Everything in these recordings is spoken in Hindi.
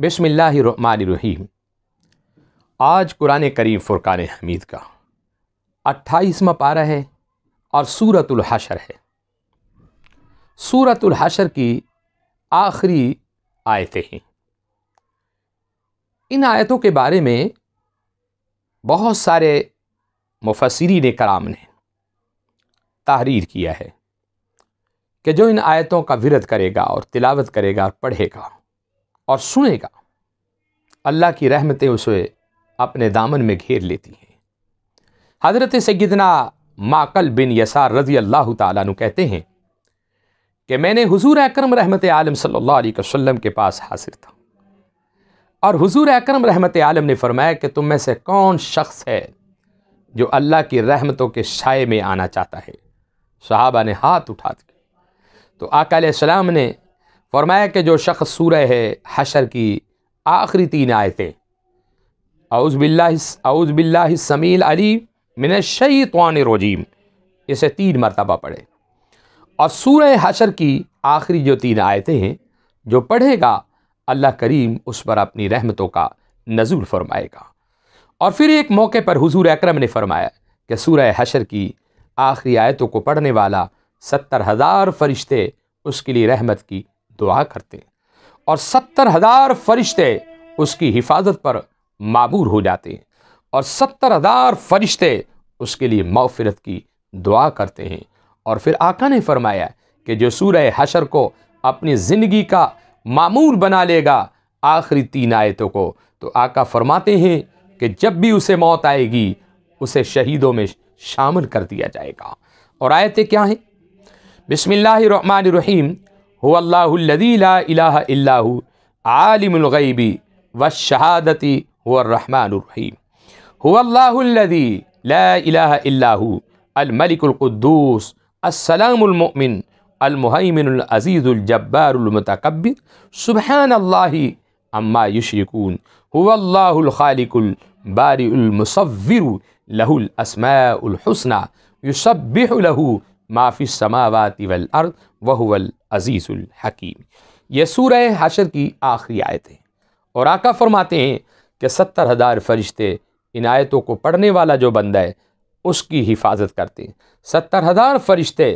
बिसमीम आज कुरान करीम फ़ुरक़ान हमीद का अट्ठाईसवा पारा है और सूरत हशर है सूरत हशर की आखिरी आयतें हैं इन आयतों के बारे में बहुत सारे ने कराम ने तहरीर किया है कि जो इन आयतों का विरद करेगा और तिलावत करेगा और पढ़ेगा और सुनेगा अल्लाह की रहमतें उसे अपने दामन में घेर लेती हैं हज़रत सैदना माकल बिन यसार रजी अल्लाह तु कहते हैं कि मैंने हजूर अक्रम रहमत आलम सल्लाम के पास हाजिर था और हजूर अकरम रहमत आलम ने फरमाया कि तुम में से कौन शख्स है जो अल्लाह की रहमतों के शाये में आना चाहता है सहाबा ने हाथ उठा दिया तो आकाम ने फरमाया कि जो शख्स सूरह है हशर की आखिरी तीन आयतें आउज़ बिल्ला समील अली मिन शैतान रोजीम इसे तीन मरतबा पढ़े और सूरह हशर की आखिरी जो तीन आयतें हैं जो पढ़ेगा अल्लाह करीम उस पर अपनी रहमतों का नजूल फरमाएगा और फिर एक मौके पर हुजूर अकरम ने फरमाया कि सूरह हशर की आखिरी आयतों को पढ़ने वाला सत्तर हज़ार फरिश्ते उसके लिए रहमत की दुआ करते और सत्तर हज़ार फरिश्ते उसकी हिफाजत पर माबूर हो जाते और सत्तर हज़ार फरिश्ते उसके लिए मौफरत की दुआ करते हैं और फिर आका ने फरमाया कि जो सूरह हशर को अपनी ज़िंदगी का मामूल बना लेगा आखिरी तीन आयतों को तो आका फरमाते हैं कि जब भी उसे मौत आएगी उसे शहीदों में शामिल कर दिया जाएगा और आयतें क्या हैं रहीम هو الله الذي لا إله إلا هو عالم الغيب والشهادة هو الرحمن الرحيم هو الله الذي لا إله إلا هو الملك القدوس السلام المؤمن المهيمن العزيز الجبار المتكبر سبحان الله عما يشركون هو الله الخالق البارئ المصور له الأسماء الحسنى يسبح له ما في السماوات والأرض وهو अजीज़ुल हकीम ये सूरह हाशर की आखिरी आयत है और आका फरमाते हैं कि सत्तर हज़ार फरिश्ते इन आयतों को पढ़ने वाला जो बंदा है उसकी हिफाजत करते हैं सत्तर हज़ार फरिश्ते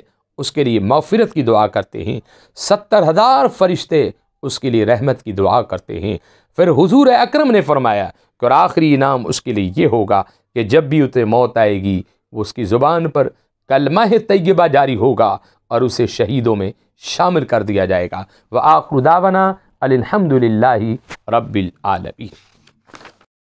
उसके लिए मौफरत की दुआ करते हैं सत्तर हज़ार फरिश्ते उसके लिए रहमत की दुआ करते हैं फिर हुजूर अकरम ने फरमाया कि और आखिरी इनाम उसके लिए ये होगा कि जब भी उसे मौत आएगी वो उसकी ज़ुबान पर माह तय्यबा जारी होगा और उसे शहीदों में शामिल कर दिया जाएगा व आखुदावना अलहमदिल्ला रब्बिल आलमी